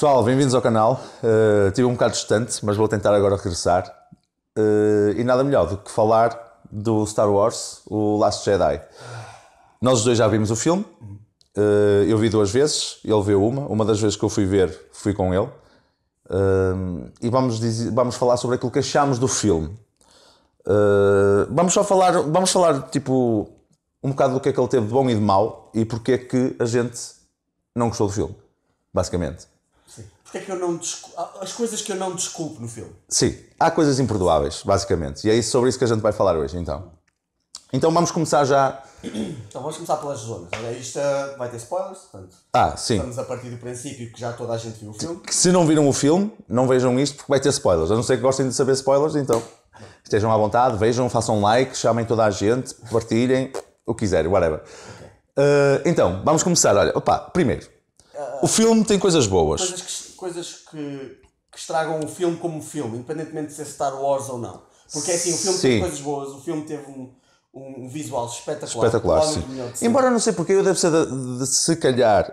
Pessoal, bem-vindos ao canal. Uh, eh, estive um bocado distante, mas vou tentar agora regressar. Uh, e nada melhor do que falar do Star Wars, o Last Jedi. Nós os dois já vimos o filme. Uh, eu vi duas vezes, ele viu uma. Uma das vezes que eu fui ver, fui com ele. Uh, e vamos, dizer, vamos falar sobre aquilo que achamos do filme. vamos só falar, vamos falar tipo um bocado do que é que ele teve de bom e de mau e porque é que a gente não gostou do filme, basicamente. Porque é que eu não ah, as coisas que eu não desculpo no filme. Sim, há coisas imperdoáveis, basicamente. E é isso, sobre isso que a gente vai falar hoje, então. Então vamos começar já. Então vamos começar pelas zonas. Olha, isto ah, vai ter spoilers, portanto. Ah, sim. Estamos a partir do princípio que já toda a gente viu o filme. Que, se não viram o filme, não vejam isto porque vai ter spoilers. A não ser que gostem de saber spoilers, então estejam à vontade, vejam, façam like, chamem toda a gente, partilhem, o que quiserem, whatever. Okay. Uh, então, vamos começar. Olha, opa, primeiro. Uh, o filme tem coisas boas. Coisas que coisas que, que estragam o filme como filme, independentemente de ser Star Wars ou não. Porque é assim, o filme sim. teve coisas boas, o filme teve um, um visual espetacular. Espetacular, sim. Embora não sei porque eu devo ser, de, de, se calhar,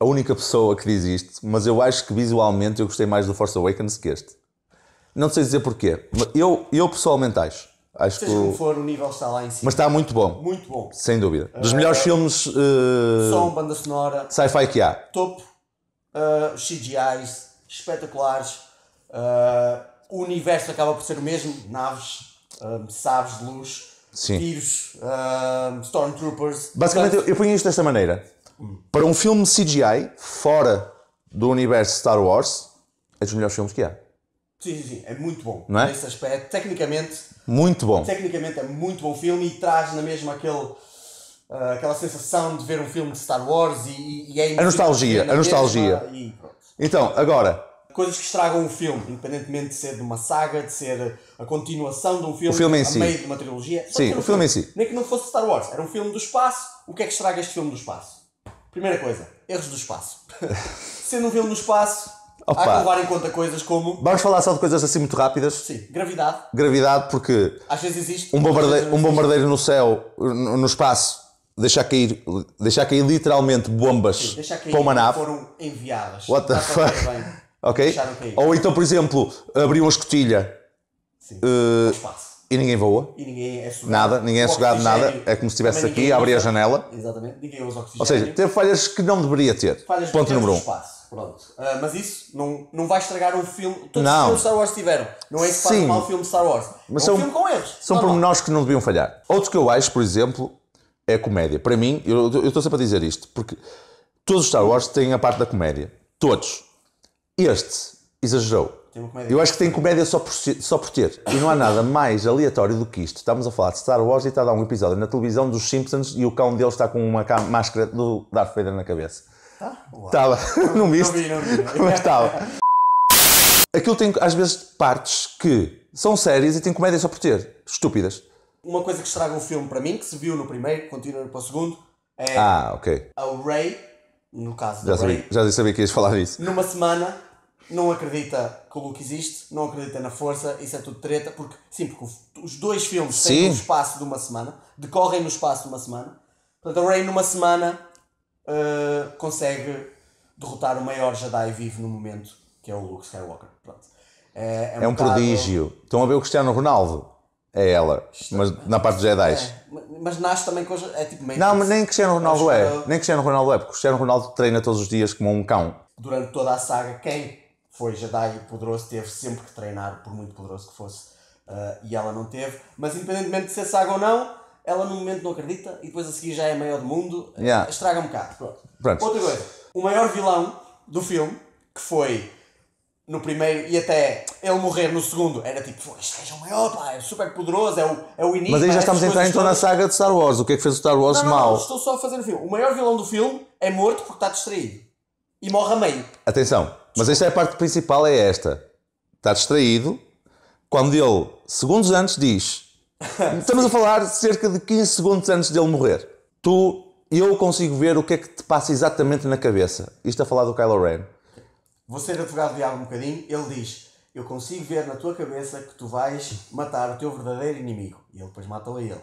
a única pessoa que diz isto, mas eu acho que visualmente eu gostei mais do Force Awakens que este. Não sei dizer porquê. Eu, eu pessoalmente acho. Acho Seja que como for, o nível está lá em cima. Mas está muito bom. Muito bom. Sem dúvida. Dos eh, melhores uh, filmes. Uh, som, banda sonora. Sci-fi que há. Topo. Ah, os CGIs espetaculares, uh, o universo acaba por ser o mesmo, naves, uh, ah, sabres de luz, Sim. tiros, stormtroopers. Basicamente, portanto... eu, eu ponho isto desta maneira: para um filme CGI fora do universo Star Wars, é dos melhores filmes que há. Sim, sim, é muito bom. Não é? Nesse aspecto, tecnicamente. Muito bom. Tecnicamente é muito bom filme e traz na mesma aquele uh, aquela sensação de ver um filme de Star Wars e, e é A nostalgia, a nostalgia. E, então, agora. Coisas que estragam o filme, independentemente de ser de uma saga, de ser a continuação de um filme, o filme em a si. meio de uma trilogia. Sim, o filme, filme em si. Nem que não fosse Star Wars, era um filme do espaço. O que é que estraga este filme do espaço? Primeira coisa, erros do espaço. Sendo um filme do espaço, Opa. Há que levar em conta coisas como. Vamos falar só de coisas assim muito rápidas. Sim, gravidade. Gravidade, porque. Às vezes existe. Um bombardeiro, um assim. bombardeiro no céu, no espaço, deixar cair, deixar cair literalmente bombas Sim, cair para uma nave. foram enviadas. What the fuck? ok? Ou então, por exemplo, abriu uma escotilha uh, e ninguém voa. E ninguém é sugado. Nada, ninguém é sugado nada. É como se estivesse aqui, abrir a janela. Exatamente, ninguém usa oxigênio. Ou seja, teve falhas que não deveria ter. Falhas Ponto número um. Pronto. Uh, mas isso não, não vai estragar um filme. Todos não. os filmes Star Wars tiveram. Não é isso que faz mal o filme Star Wars. Mas é um são, filme com São pormenores que não deviam falhar. Outro que eu acho, por exemplo, é a comédia. Para mim, eu, estou sempre a dizer isto, porque todos os Star Wars têm a parte da comédia. Todos. Este exagerou. Eu acho que tem comédia só por, só por ter. E não há nada mais aleatório do que isto. Estamos a falar de Star Wars e está a dar um episódio na televisão dos Simpsons e o cão dele está com uma máscara do Darth Vader na cabeça. Ah, estava. Não, não viste? Não vi, não vi. Mas estava. Aquilo tem às vezes partes que são sérias e tem comédia só por ter. Estúpidas uma coisa que estraga o filme para mim, que se viu no primeiro, continua para o segundo, é ah, okay. a Ray, no caso já da sabia, Ray, já sabia que ias falar disso. Numa semana não acredita que o Luke existe, não acredita na força, isso é tudo treta, porque sim, porque os dois filmes sim. têm um espaço de uma semana, decorrem no espaço de uma semana. Portanto, a Ray, numa semana uh, consegue derrotar o maior Jedi vivo no momento, que é o Luke Skywalker. Pronto. É, é, é um, um bocado... prodígio. Estão a ver o Cristiano Ronaldo? É ela, mas na parte dos Jedi. É, mas nasce também com. É tipo meio Não, mas nem Cristiano Ronaldo é. Nem Cristiano Ronaldo é, porque Cristiano Ronaldo treina todos os dias como um cão. Durante toda a saga, quem foi Jedi e poderoso teve sempre que treinar, por muito poderoso que fosse. Uh, e ela não teve. Mas independentemente de ser saga ou não, ela no momento não acredita e depois a seguir já é maior do mundo. Yeah. Estraga um bocado. Pronto. Pronto. Outra coisa. O maior vilão do filme, que foi no primeiro e até ele morrer no segundo, era tipo, este gajo é o maior, pá, é super poderoso, é o, é o início. Mas aí já estamos a entrar então na saga de Star Wars, o que é que fez o Star Wars não, não, mal? Não, estou só a fazer o filme. O maior vilão do filme é morto porque está distraído e morre a meio. Atenção, mas esta é a parte principal, é esta. Está distraído quando ele, segundos antes, diz. Estamos a falar cerca de 15 segundos antes dele morrer. Tu, eu consigo ver o que é que te passa exatamente na cabeça. Isto a falar do Kylo Ren você ser advogado de algo um bocadinho, ele diz: Eu consigo ver na tua cabeça que tu vais matar o teu verdadeiro inimigo. E ele depois mata-o a ele.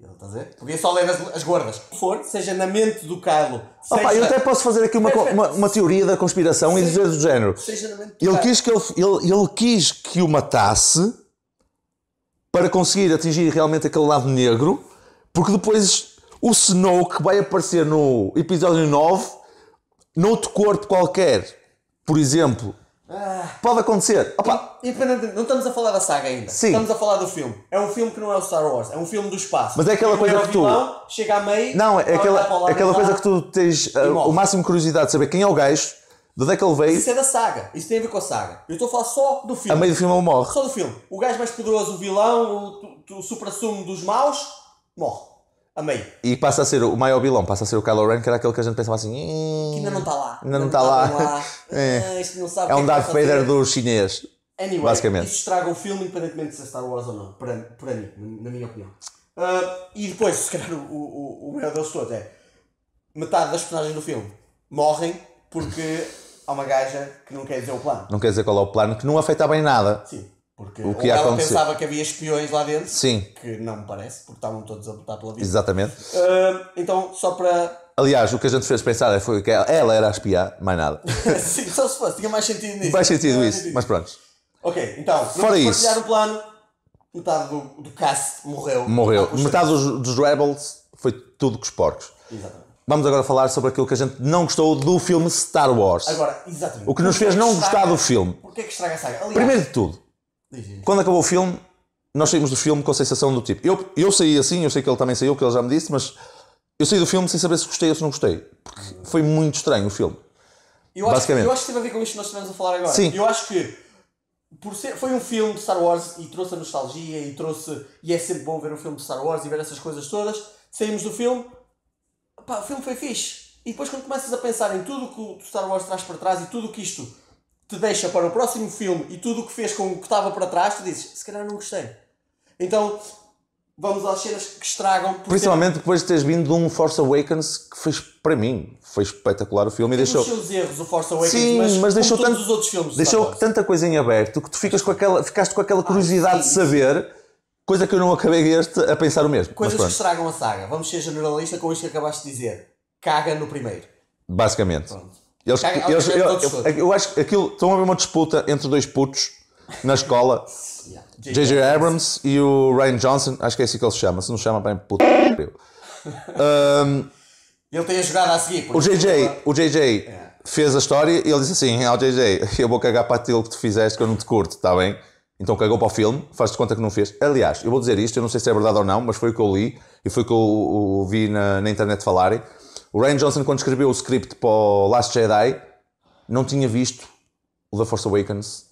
Ele está a dizer? Podia só ler as, as gordas. For, seja na mente do Kylo. Opa, Eu até posso fazer aqui uma, uma, uma teoria da conspiração seja, e dizer do género. Seja na mente do ele, quis que ele, ele, ele quis que o matasse para conseguir atingir realmente aquele lado negro, porque depois o Snoke vai aparecer no episódio 9 noutro corpo qualquer por exemplo, Pode acontecer. Opa. não estamos a falar da saga ainda. Sim. Estamos a falar do filme. É um filme que não é o Star Wars, é um filme do espaço. Mas é aquela coisa é que tu. chega a meio. Não, é aquela, lado, aquela coisa que tu tens uh, o máximo de curiosidade de saber quem é o gajo, de onde é que ele veio. Isso é da saga. Isso tem a ver com a saga. Eu estou a falar só do filme. A meio do filme ele morre. Só do filme. O gajo mais poderoso, o vilão, o, o supra-sumo dos maus, morre a meio. E passa a ser o maior vilão, passa a ser o Kylo Ren, que era aquele que a gente pensava assim. Que ainda não está lá. Ainda não está tá lá. lá. é. Ah, é um é Darth Vader do chinês. Anyway, basicamente. isso estraga o filme, independentemente de ser é Star Wars ou não, para, para mim, na minha opinião. Uh, e depois, se calhar, o, o, o maior deles todos é metade das personagens do filme morrem porque há uma gaja que não quer dizer o plano. Não quer dizer qual é o plano, que não afeta bem nada. Sim. Porque o que ela acontecer. pensava que havia espiões lá dentro, Sim. que não me parece, porque estavam todos a botar pela vida. Exatamente. Uh, então, só para. Aliás, o que a gente fez pensar foi que ela, era a espiar, mais nada. Sim, só se fosse, tinha mais sentido nisso. Mais sentido não, isso, mas pronto. Ok, então, Fora isso. partilhar o plano, metade do, do cast morreu. Morreu. Metade dos, dos Rebels foi tudo com os porcos. Exatamente. Vamos agora falar sobre aquilo que a gente não gostou do filme Star Wars. Agora, exatamente. O que nos é fez não gostar do filme. Porquê é que estraga a saga? Aliás, Primeiro de tudo, quando acabou o filme, nós saímos do filme com a sensação do tipo. Eu, eu saí assim, eu sei que ele também saiu, que ele já me disse, mas eu saí do filme sem saber se gostei ou se não gostei. Porque foi muito estranho o filme. Eu acho, que, eu acho que teve a ver com isto que nós estivemos a falar agora. Sim. Eu acho que por ser, foi um filme de Star Wars e trouxe a nostalgia e trouxe. E é sempre bom ver um filme de Star Wars e ver essas coisas todas. Saímos do filme. Pá, o filme foi fixe. E depois quando começas a pensar em tudo o que o Star Wars traz para trás e tudo o que isto te deixa para o próximo filme e tudo o que fez com o que estava para trás, tu dizes, se calhar não gostei. Então, vamos às cenas que estragam. Porque... Principalmente depois de teres vindo de um Force Awakens que fez, para mim, foi espetacular o filme e deixou. os seus erros, o Force Awakens, Sim, mas, mas deixou tanto, todos os outros filmes. Deixou tanta coisa em aberto que tu ficas com aquela, ficaste com aquela ah, curiosidade ah, de saber. Coisa que eu não acabei este a pensar o mesmo. Coisas que estragam a saga. Vamos ser generalista com isto que acabaste de dizer. Caga no primeiro. Basicamente. Pronto. Eles, eles, eu, eu, eu acho que aquilo. Estão a ver uma disputa entre dois putos na escola. J.J. Abrams e o Ryan Johnson. Acho que é assim que ele se chama. Se não chama, bem, puto. um, ele tem a jogada a seguir. O JJ, o JJ é. fez a história e ele disse assim: Ó oh, JJ, eu vou cagar para aquilo que tu fizeste que eu não te curto, está bem? Então cagou para o filme, faz-te conta que não fez. Aliás, eu vou dizer isto, eu não sei se é verdade ou não, mas foi o que eu li e foi o que eu, eu, eu vi na, na internet falarem o Ryan Johnson, quando escreveu o script para o Last Jedi, não tinha visto o The Force Awakens,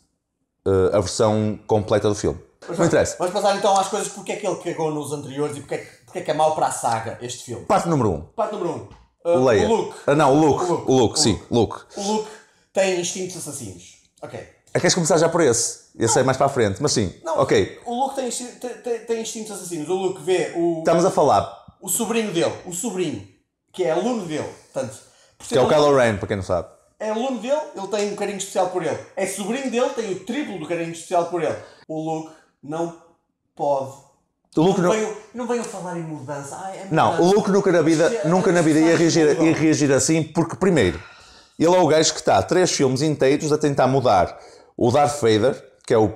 uh, a versão completa do filme. Mas, não interessa. Vamos passar então às coisas porque é que ele cagou nos anteriores e porque é, que, porque é que é mau para a saga este filme. Parte número 1. Um. Parte número 1. Um. Uh, Leia. O Luke. Ah, não, o Luke. O Luke, o Luke sim, Luke. O Luke tem instintos assassinos. Ok. Ah, queres começar já por esse? Esse é não. é mais para a frente, mas sim. Não, ok. O Luke tem, tem, tem instintos assassinos. O Luke vê o. Estamos a falar. O sobrinho dele, o sobrinho que é aluno dele. Portanto, por que é o Kylo Ren, para quem não sabe. É aluno dele, ele tem um carinho especial por ele. É sobrinho dele, tem o triplo do carinho especial por ele. O Luke não pode. O Luke não, não... Venham, não venham falar em mudança. Ai, é mudança. Não, o Luke nunca na vida, é- nunca na vida ia, reagir, ia reagir assim, porque, primeiro, ele é o gajo que está três filmes inteiros a tentar mudar o Darth Vader, que é o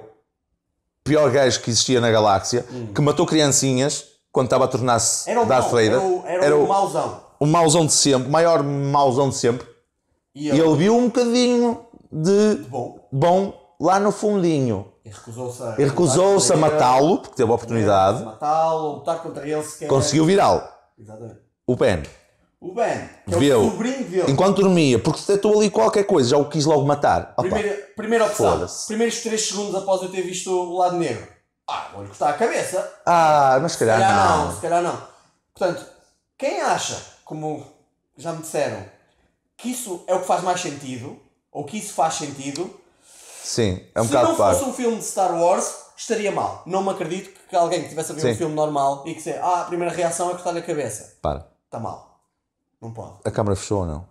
pior gajo que existia na galáxia, hum. que matou criancinhas quando estava a tornar-se Darth Vader. Era o, era, era o, o mauzão o mauzão de sempre, o maior mauzão de sempre. E ele, ele viu um bocadinho de bom. bom lá no fundinho. E recusou-se a, recusou a matá-lo, porque teve a oportunidade. Matá-lo, lutar contra ele sequer. Conseguiu virá-lo. O Ben. O Ben, que é o sobrinho dele. Enquanto dormia, porque detectou ali qualquer coisa, já o quis logo matar. Primeira, primeira opção. Primeiros 3 segundos após eu ter visto o lado negro. Ah, vou-lhe cortar a cabeça. Ah, mas se calhar, se calhar não. não. Se calhar não. Portanto, quem acha como já me disseram, que isso é o que faz mais sentido, ou que isso faz sentido. Sim, é um Se bocado não fosse um filme de Star Wars, estaria mal. Não me acredito que alguém que tivesse a ver Sim. um filme normal e que dissesse, ah, a primeira reação é cortar-lhe a cabeça. Para. Está mal. Não pode. A câmara fechou ou não?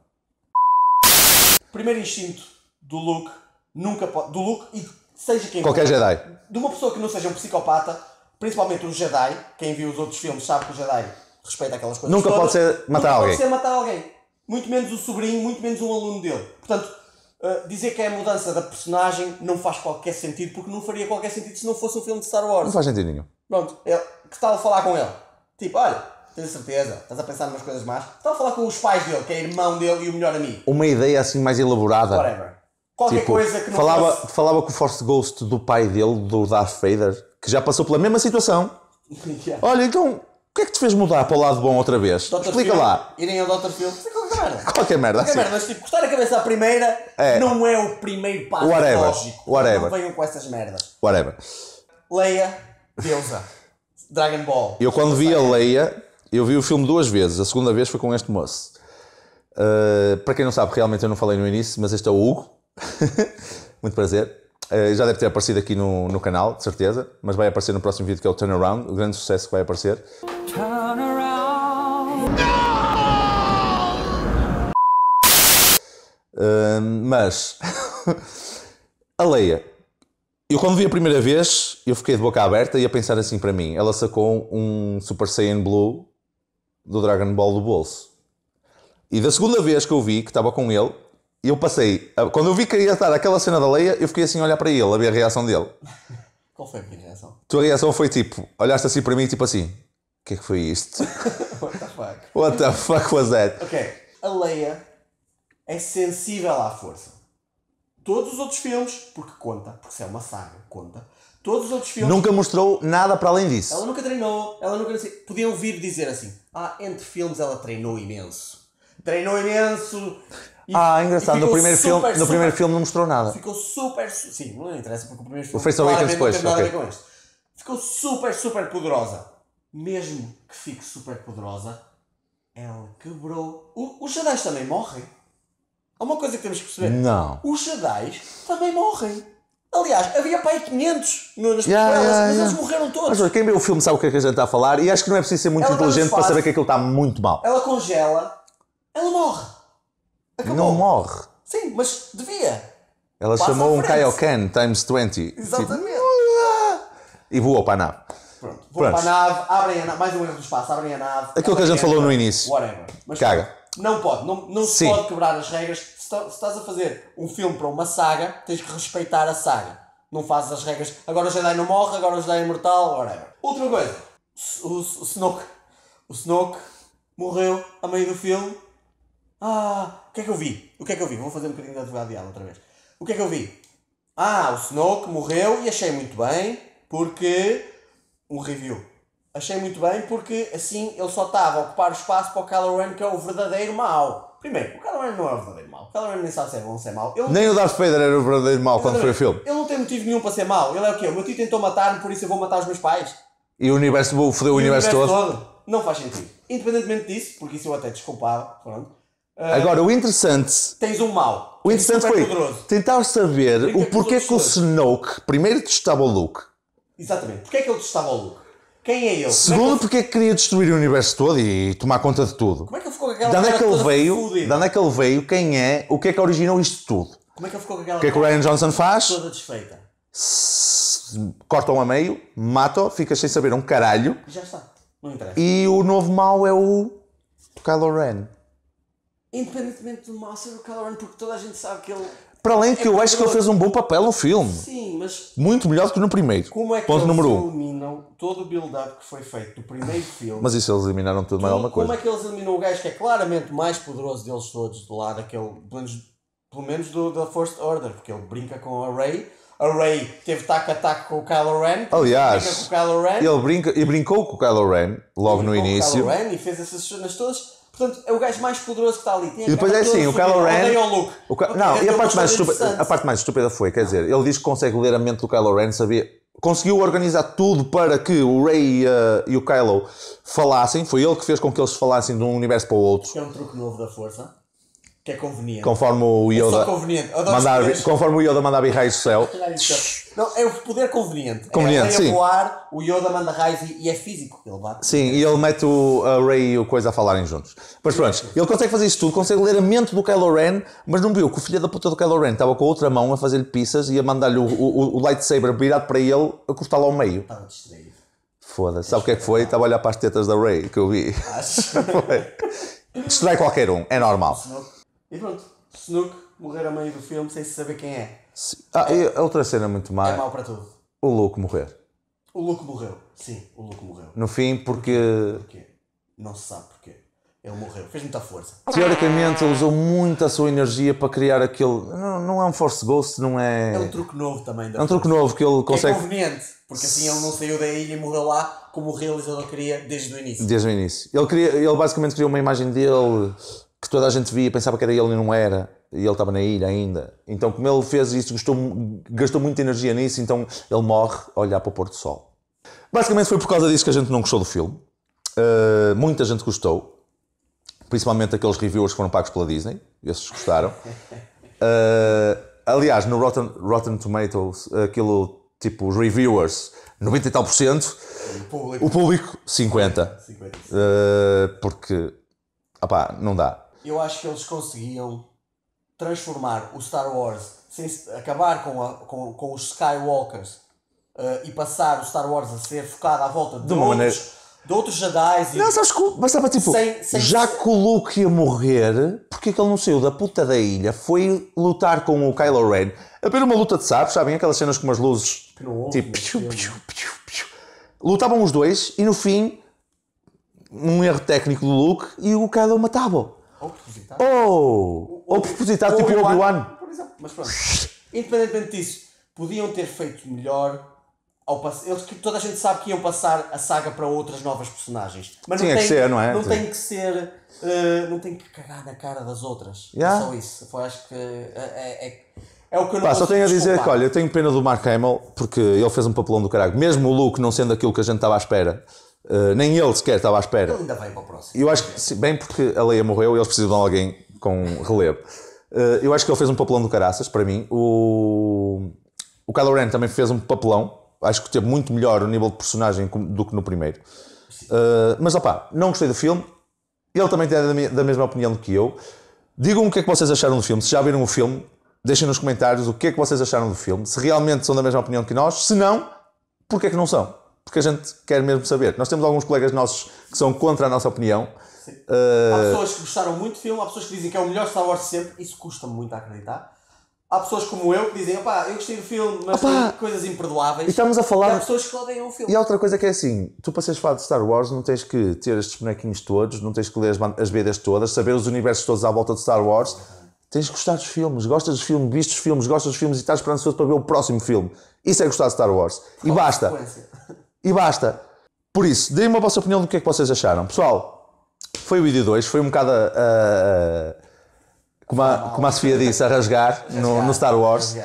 Primeiro instinto do Luke, nunca pode. Do Luke e seja quem Qualquer for. Jedi. De uma pessoa que não seja um psicopata, principalmente um Jedi, quem viu os outros filmes sabe que o Jedi respeita aquelas coisas. Nunca pode ser matar Nunca alguém. Pode ser matar alguém. Muito menos o sobrinho, muito menos um aluno dele. Portanto, uh, dizer que é a mudança da personagem não faz qualquer sentido, porque não faria qualquer sentido se não fosse um filme de Star Wars. Não faz sentido nenhum. Pronto, ele, é que tal falar com ele? Tipo, olha, a certeza, estás a pensar umas coisas más. Estava a falar com os pais dele, que é irmão dele e o melhor amigo. Uma ideia assim mais elaborada. Whatever. Qualquer tipo, coisa que não falava, fosse... falava com o Force Ghost do pai dele, do Darth Vader, que já passou pela mesma situação. yeah. Olha, então o que é que te fez mudar para o lado bom outra vez? Dr. Explica Phil, lá. Irem ao Dr. Phil. É qualquer merda. Qualquer merda. Qualquer merda. Mas tipo, cortar a cabeça à primeira é. não é o primeiro passo Whatever. lógico. Whatever. Não venham com essas merdas. Whatever. Leia, deusa. Dragon Ball. Eu quando vi a Leia, eu vi o filme duas vezes. A segunda vez foi com este moço. Uh, para quem não sabe, realmente eu não falei no início, mas este é o Hugo. Muito prazer. Eh, já deve ter aparecido aqui no, no canal, de certeza, mas vai aparecer no próximo vídeo que é o Turnaround, o grande sucesso que vai aparecer. Uh, mas a Leia, eu quando vi a primeira vez, eu fiquei de boca aberta e a pensar assim para mim, ela sacou um Super Saiyan Blue do Dragon Ball do bolso. E da segunda vez que eu vi que estava com ele, e eu passei. Ah, quando eu vi que ia estar aquela cena da Leia, eu fiquei assim a olhar para ele, a ver a reação dele. Qual foi a minha reação? Tua reação foi tipo: olhaste assim para mim, tipo assim: o que é que foi isto? What the fuck? What the fuck was that? Ok, a Leia é sensível à força. Todos os outros filmes, porque conta, porque se é uma saga, conta. Todos os outros filmes. Nunca mostrou nada para além disso. Ela nunca treinou, ela nunca. Podiam vir dizer assim: ah, entre filmes ela treinou imenso. Treinou imenso, ah, engraçado. No primeiro, super, filme, super, no primeiro filme não mostrou nada. Ficou super. Sim, não interessa porque o primeiro filme. O Face Awakens depois. Não tem okay. a ver com Ficou super, super poderosa. Mesmo que fique super poderosa, ela quebrou. os Jedi também morrem. Há uma coisa que temos que perceber. Não. Os Jedi também morrem. Aliás, havia pai 500 nas yeah, yeah, mas yeah. eles morreram todos. Mas quem vê o filme sabe o que, é que a gente está a falar e acho que não é preciso ser muito ela inteligente para saber que aquilo está muito mal. Ela congela, ela morre. Acabou. Não morre. Sim, mas devia. Ela Passa chamou um Kaioken times 20. Exatamente. Tipo, e voou para a nave. Pronto, voam para a nave, abrem a nave, mais um erro do espaço, abrem a nave. Aquilo que a gente falou no início. Whatever. Mas Caga. Não pode, não, não se pode quebrar as regras. Se, se estás a fazer um filme para uma saga, tens que respeitar a saga. Não fazes as regras. Agora o Jedi não morre, agora o Jedi é imortal, whatever. Outra coisa. O, o, o Snoke. O Snoke morreu a meio do filme ah, o que é que eu vi? O que é que eu vi? Vou fazer um bocadinho de advogado de outra vez. O que é que eu vi? Ah, o Snoke morreu e achei muito bem porque. Um review. Achei muito bem porque assim ele só estava a ocupar o espaço para o Kylo Ren que é o verdadeiro mal. Primeiro, o Kylo Ren não é o verdadeiro mal. O Kylo Ren nem sabe se é bom ou se é mau. Ele... Nem o Darth Vader era o verdadeiro mal quando foi o filme. Ele não tem motivo nenhum para ser mau. Ele é o quê? O meu tio tentou matar-me, por isso eu vou matar os meus pais. E o universo, vou foder o, o universo, universo todo. todo. Não faz sentido. Independentemente disso, porque isso eu até desculpava, pronto. Ah, Agora, o interessante. Tens um mal. O interessante foi poderoso. tentar saber o é porquê que o Snoke primeiro testava o Luke. Exatamente. Porquê é que ele testava o Luke? Quem é ele? Segundo, é que porque é que queria destruir o universo todo e tomar conta de tudo. Como é que ele ficou com aquela de onde é que ele veio? Fudida? De onde é que ele veio? Quem é? O que é que originou isto tudo? Como é que ele ficou com aquela O que é que o Ryan Johnson faz? Toda desfeita. Cortam a meio, matam, ficas sem saber um caralho. Já está. Não interessa. E o novo mal é o Kylo Ren independentemente do mal ser o Calhoun, porque toda a gente sabe que ele. Para além é que eu acho que ele fez um bom papel no filme. Sim, mas. Muito melhor do que no primeiro. Como é que Ponto eles um. eliminam todo o build-up que foi feito do primeiro filme? Mas isso eles eliminaram tudo, mais alguma coisa. Como é que eles eliminam o gajo que é claramente mais poderoso deles todos, do lado daquele. Pelo menos, pelo menos do, da First Order, porque ele brinca com a Rey a Ray teve tac a tac com o Kylo Ren. Aliás, brinca com o Kylo Ren. ele brinca, e brincou com o Kylo Ren logo no início. o Kylo Ren e fez essas cenas todas. Portanto, é o gajo mais poderoso que está ali. Tem e depois é assim, o Kylo Ren... O Ca... Não, e a parte, mais é estúpida, a parte mais estúpida foi, quer dizer, ele diz que consegue ler a mente do Kylo Ren, sabia... Conseguiu organizar tudo para que o Rey uh, e o Kylo falassem. Foi ele que fez com que eles falassem de um universo para o outro. Que é um truque novo da força. Que é conveniente. Conforme o é Yoda. É conveniente. Mandar, Conforme o Yoda manda vir raios do céu. Então. Não, é o poder conveniente. É conveniente, é, sim. voar, o Yoda manda raios e, e, é físico. Ele bate. Sim, e ele mete o a Ray e o Coisa a falarem juntos. Mas pronto, ele consegue fazer isso tudo, consegue ler a mente do Kylo Ren, mas não viu que o filho da puta do Kylo Ren estava com a outra mão a fazer-lhe pistas e a mandar-lhe o, o, o, lightsaber virado para ele, a cortá-lo ao meio. Estava distraído. Foda-se. Sabe o que é que foi? Estava a olhar para as tetas da Ray que eu vi. Acho. Distrai qualquer um, é normal. E pronto, Snook morrer a meio do filme sem se saber quem é. Ah, e outra cena muito má. É mau para tudo. O Luke morrer. O Luke morreu, sim, o Luke morreu. No fim, porque. Porquê? Não se sabe porquê. Ele morreu, fez muita força. Teoricamente, ele usou muito a sua energia para criar aquele. Não, não é um Force Ghost, não é. É um truque novo também. Da é um truque novo que ele é consegue. É conveniente, porque assim ele não saiu da ilha e morreu lá como o realizador queria desde o início. Desde o início. Ele, queria, ele basicamente criou uma imagem dele que toda a gente via, pensava que era ele e não era, e ele estava na ilha ainda. Então, como ele fez isso, gastou, gastou muita energia nisso, então ele morre a olhar para o pôr do sol. Basicamente foi por causa disso que a gente não gostou do filme. Uh, muita gente gostou, principalmente aqueles reviewers que foram pagos pela Disney, esses gostaram. Uh, aliás, no Rotten, Rotten Tomatoes, aquilo tipo os reviewers, 90 e tal por cento, o público, o público 50. 50. Uh, porque, opá, não dá eu acho que eles conseguiam transformar o Star Wars, sem, acabar com, a, com, com os Skywalkers uh, e passar o Star Wars a ser focado à volta de, de outros, de outros Jedi. E... Não, sabes que, mas estava tipo, sem, sem... já que o Luke ia morrer, porque é que ele não saiu da puta da ilha? Foi lutar com o Kylo Ren. Apenas uma luta de sabes, sabem? Aquelas cenas com umas luzes. tipo, piu, piu, piu, piu. lutavam os dois e no fim, um erro técnico do Luke e o Kylo matava-o. Ou proposital. Oh! Ou, ou, proposital, tipo o Obi-Wan. Por exemplo, mas pronto. Independentemente disso, podiam ter feito melhor ao pass... Eles, toda a gente sabe que iam passar a saga para outras novas personagens. Mas Tinha não tem que ser, não é? Não Sim. tem que ser. Uh, não tem que cagar na cara das outras. É yeah. É só isso. Foi, acho que. Eh, é, é, é, o que eu não Pá, Só tenho a dizer que, olha, eu tenho pena do Mark Hamill porque ele fez um papelão do caralho. Mesmo o Luke não sendo aquilo que a gente estava à espera eh, nem ele sequer estava à espera. Ele ainda vai para o próximo. Eu acho que, bem porque a Leia morreu e eles precisam de alguém com relevo. Uh, eu acho que ele fez um papelão do caraças, para mim. O, o Kylo Ren também fez um papelão. Acho que teve muito melhor o nível de personagem do que no primeiro. Uh, mas opá, não gostei do filme. Ele também tem da mesma opinião que eu. Digam-me o que é que vocês acharam do filme. Se já viram o filme, deixem nos comentários o que é que vocês acharam do filme. Se realmente são da mesma opinião que nós. Se não, porquê é que não são? porque a gente quer mesmo saber. Nós temos alguns colegas nossos que são contra a nossa opinião. Uh... Há pessoas que gostaram muito do filme, há pessoas que dizem que é o melhor Star Wars de sempre, isso custa muito a acreditar. Há pessoas como eu que dizem, opá, eu gostei do filme, mas Opa! tem coisas imperdoáveis. E estamos a falar. E há pessoas que odeiam o filme. E outra coisa que é assim: tu para seres fã de Star Wars não tens que ter estes bonequinhos todos, não tens que ler as BDs todas, saber os universos todos à volta de Star Wars. Tens que gostar dos filmes, gostas dos filmes, viste os filmes, gostas dos filmes e estás esperançoso para ver o próximo filme. Isso é gostar de Star Wars. e basta. E basta. Por isso, deem-me a vossa opinião do que é que vocês acharam. Pessoal, foi o vídeo 2, foi um bocado Uh, como a, como a Sofia disse, a rasgar, no, no, Star Wars.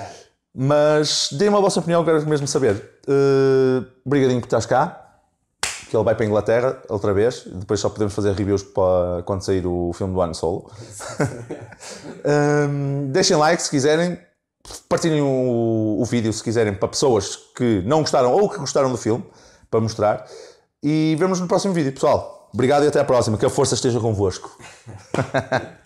Mas deem-me a vossa opinião, quero mesmo saber. Uh, por estás cá, que ele vai para a Inglaterra outra vez, depois só podemos fazer reviews para quando sair o filme do ano solo. um, deixem like se quiserem, partilhem o, o vídeo se quiserem para pessoas que não gostaram ou que gostaram do filme para mostrar. E vemos no próximo vídeo, pessoal. Obrigado e até à próxima. Que a força esteja convosco.